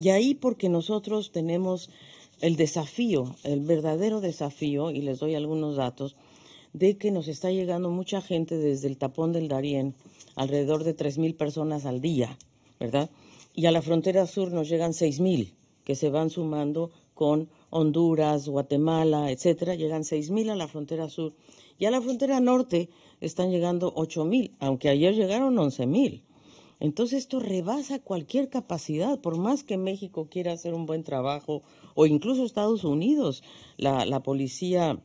Y ahí porque nosotros tenemos el desafío, el verdadero desafío, y les doy algunos datos, de que nos está llegando mucha gente desde el tapón del Darién, alrededor de 3.000 personas al día, ¿verdad? Y a la frontera sur nos llegan 6.000, que se van sumando con Honduras, Guatemala, etcétera, llegan 6.000 a la frontera sur. Y a la frontera norte están llegando 8.000, aunque ayer llegaron 11.000. Entonces esto rebasa cualquier capacidad, por más que México quiera hacer un buen trabajo, o incluso Estados Unidos, la, policía,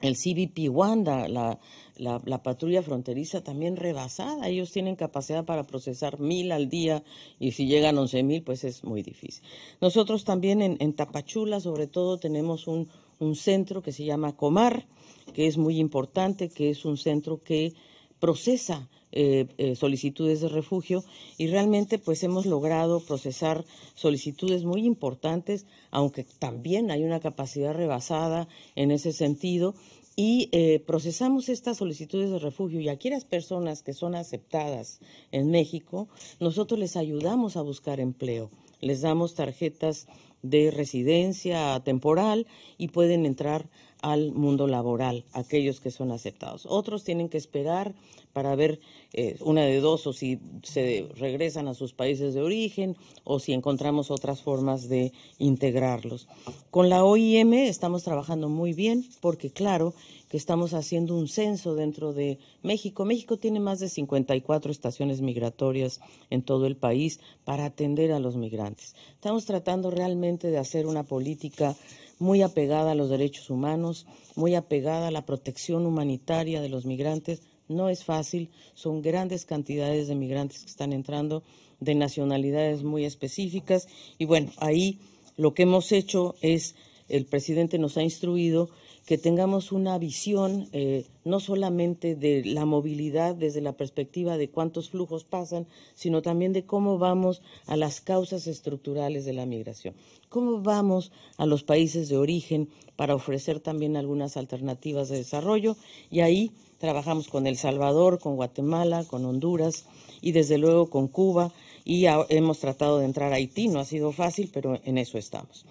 el CBP Wanda, la, patrulla fronteriza también rebasada, ellos tienen capacidad para procesar mil al día y si llegan once mil, pues es muy difícil. Nosotros también en, Tapachula, sobre todo, tenemos un centro que se llama Comar, que es muy importante, que es un centro que procesa eh, eh, solicitudes de refugio y realmente pues hemos logrado procesar solicitudes muy importantes, aunque también hay una capacidad rebasada en ese sentido. Y eh, procesamos estas solicitudes de refugio y aquellas personas que son aceptadas en México, nosotros les ayudamos a buscar empleo, les damos tarjetas de residencia temporal y pueden entrar al mundo laboral, aquellos que son aceptados. Otros tienen que esperar para ver eh, una de dos o si se regresan a sus países de origen o si encontramos otras formas de integrarlos. Con la OIM estamos trabajando muy bien porque, claro, que estamos haciendo un censo dentro de México. México tiene más de 54 estaciones migratorias en todo el país para atender a los migrantes. Estamos tratando realmente de hacer una política muy apegada a los derechos humanos, muy apegada a la protección humanitaria de los migrantes. No es fácil, son grandes cantidades de migrantes que están entrando de nacionalidades muy específicas y bueno, ahí lo que hemos hecho es el presidente nos ha instruido que tengamos una visión eh, no solamente de la movilidad desde la perspectiva de cuántos flujos pasan, sino también de cómo vamos a las causas estructurales de la migración, cómo vamos a los países de origen para ofrecer también algunas alternativas de desarrollo y ahí trabajamos con El Salvador, con Guatemala, con Honduras y desde luego con Cuba y hemos tratado de entrar a Haití, no ha sido fácil, pero en eso estamos.